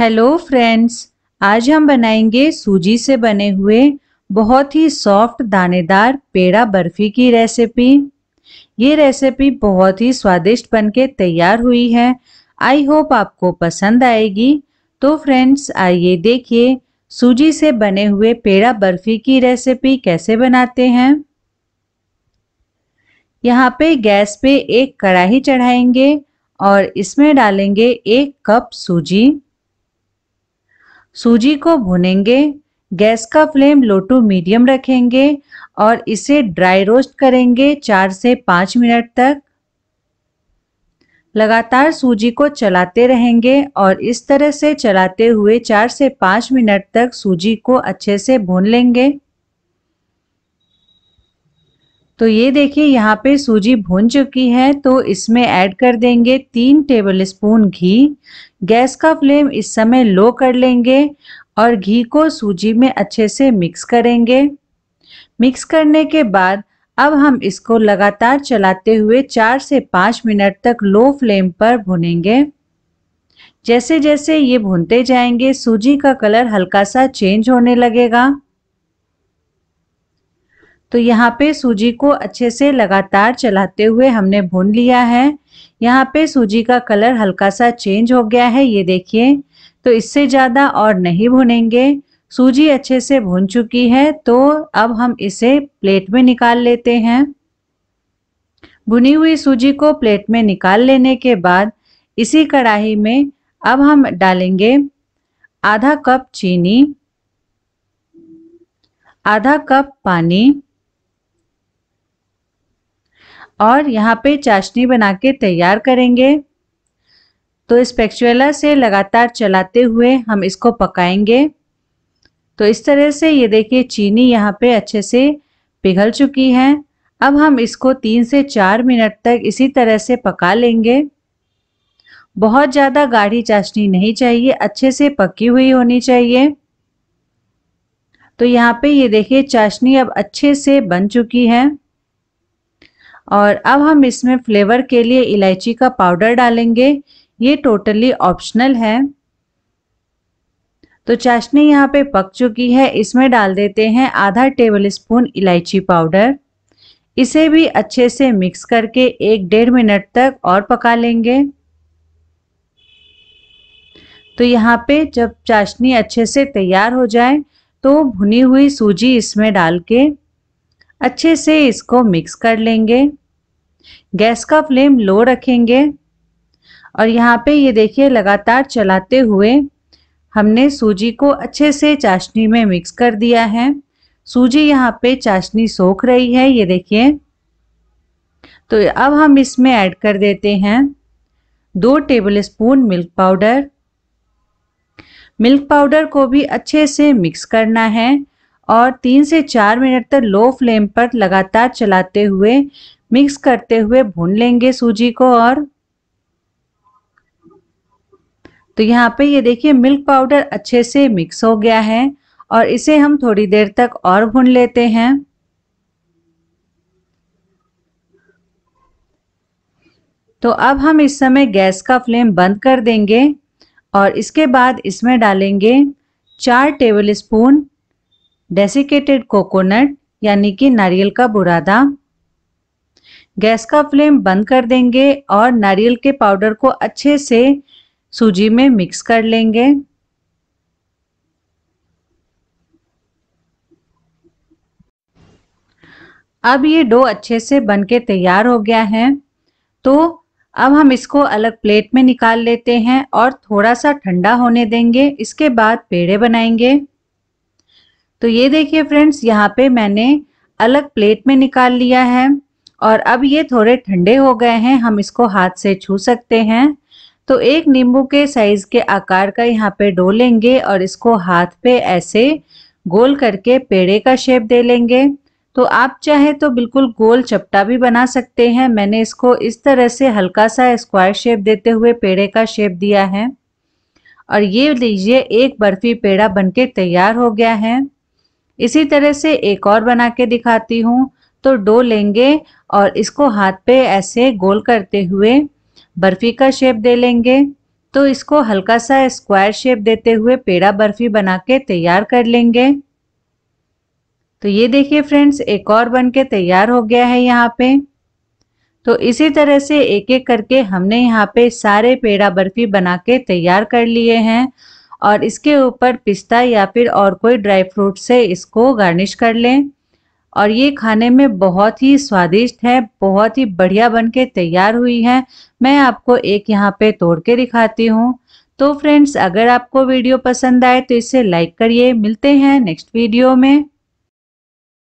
hello friends आज हम बनाएंगे सूजी से बने हुए बहुत ही सॉफ्ट दानेदार पेड़ा बर्फी की रेसिपी ये रेसिपी बहुत ही स्वादिष्ट बनके तैयार हुई है आई होप आपको पसंद आएगी तो फ्रेंड्स आइए देखिए सूजी से बने हुए पेड़ा बर्फी की रेसिपी कैसे बनाते हैं यहाँ पे गैस पे एक कढ़ाई चढ़ाएंगे और इसमें डालेंगे एक कप सूजी सूजी को भुनेंगे गैस का फ्लेम लो टू मीडियम रखेंगे और इसे ड्राई रोस्ट करेंगे चार से पाँच मिनट तक लगातार सूजी को चलाते रहेंगे और इस तरह से चलाते हुए चार से पाँच मिनट तक सूजी को अच्छे से भून लेंगे तो ये देखिए यहाँ पे सूजी भून चुकी है तो इसमें ऐड कर देंगे तीन टेबल स्पून घी गैस का फ्लेम इस समय लो कर लेंगे और घी को सूजी में अच्छे से मिक्स करेंगे मिक्स करने के बाद अब हम इसको लगातार चलाते हुए चार से पाँच मिनट तक लो फ्लेम पर भुनेंगे जैसे जैसे ये भूनते जाएंगे सूजी का कलर हल्का सा चेंज होने लगेगा तो यहाँ पे सूजी को अच्छे से लगातार चलाते हुए हमने भून लिया है यहाँ पे सूजी का कलर हल्का सा चेंज हो गया है ये देखिए तो इससे ज़्यादा और नहीं भुनेंगे सूजी अच्छे से भून चुकी है तो अब हम इसे प्लेट में निकाल लेते हैं भुनी हुई सूजी को प्लेट में निकाल लेने के बाद इसी कढ़ाई में अब हम डालेंगे आधा कप चीनी आधा कप पानी और यहाँ पे चाशनी बना के तैयार करेंगे तो इस पेक्चुएला से लगातार चलाते हुए हम इसको पकाएंगे तो इस तरह से ये देखिए चीनी यहाँ पे अच्छे से पिघल चुकी है अब हम इसको तीन से चार मिनट तक इसी तरह से पका लेंगे बहुत ज़्यादा गाढ़ी चाशनी नहीं चाहिए अच्छे से पकी हुई होनी चाहिए तो यहाँ पे ये देखिए चाशनी अब अच्छे से बन चुकी है और अब हम इसमें फ्लेवर के लिए इलायची का पाउडर डालेंगे ये टोटली ऑप्शनल है तो चाशनी यहाँ पे पक चुकी है इसमें डाल देते हैं आधा टेबल स्पून इलायची पाउडर इसे भी अच्छे से मिक्स करके एक डेढ़ मिनट तक और पका लेंगे तो यहाँ पे जब चाशनी अच्छे से तैयार हो जाए तो भुनी हुई सूजी इसमें डाल के अच्छे से इसको मिक्स कर लेंगे गैस का फ्लेम लो रखेंगे और यहाँ पे ये देखिए लगातार चलाते हुए हमने सूजी को अच्छे से चाशनी में मिक्स कर दिया है सूजी यहाँ पे चाशनी सोख रही है ये देखिए तो अब हम इसमें ऐड कर देते हैं दो tablespoon milk powder milk powder को भी अच्छे से मिक्स करना है और तीन से चार मिनट तक लो फ्लेम पर लगातार चलाते हुए मिक्स करते हुए भून लेंगे सूजी को और तो यहाँ पे ये देखिए मिल्क पाउडर अच्छे से मिक्स हो गया है और इसे हम थोड़ी देर तक और भून लेते हैं तो अब हम इस समय गैस का फ्लेम बंद कर देंगे और इसके बाद इसमें डालेंगे चार टेबल स्पून डेसिकेटेड कोकोनट यानी कि नारियल का बुरादा गैस का फ्लेम बंद कर देंगे और नारियल के पाउडर को अच्छे से सूजी में मिक्स कर लेंगे अब ये डो अच्छे से बनके तैयार हो गया है तो अब हम इसको अलग प्लेट में निकाल लेते हैं और थोड़ा सा ठंडा होने देंगे इसके बाद पेड़े बनाएंगे तो ये देखिए फ्रेंड्स यहाँ पे मैंने अलग प्लेट में निकाल लिया है और अब ये थोड़े ठंडे हो गए हैं हम इसको हाथ से छू सकते हैं तो एक नींबू के साइज के आकार का यहाँ पे डो लेंगे और इसको हाथ पे ऐसे गोल करके पेड़े का शेप दे लेंगे तो आप चाहे तो बिल्कुल गोल चपटा भी बना सकते हैं मैंने इसको इस तरह से हल्का सा स्क्वायर शेप देते हुए पेड़े का शेप दिया है और ये लीजिए एक बर्फी पेड़ा बनके तैयार हो गया है इसी तरह से एक और बना के दिखाती हूँ तो डो लेंगे और इसको हाथ पे ऐसे गोल करते हुए बर्फी का शेप दे लेंगे तो इसको हल्का सा स्क्वायर शेप देते हुए पेड़ा बर्फी बना के तैयार कर लेंगे तो ये देखिए फ्रेंड्स एक और बन के तैयार हो गया है यहाँ पे तो इसी तरह से एक एक करके हमने यहाँ पे सारे पेड़ा बर्फी बना के तैयार कर लिए हैं और इसके ऊपर पिस्ता या फिर और कोई ड्राई फ्रूट से इसको गार्निश कर लें और ये खाने में बहुत ही स्वादिष्ट है बहुत ही बढ़िया बनके तैयार हुई है मैं आपको एक यहाँ पे तोड़ के दिखाती हूँ तो फ्रेंड्स अगर आपको वीडियो पसंद आए तो इसे लाइक करिए मिलते हैं नेक्स्ट वीडियो में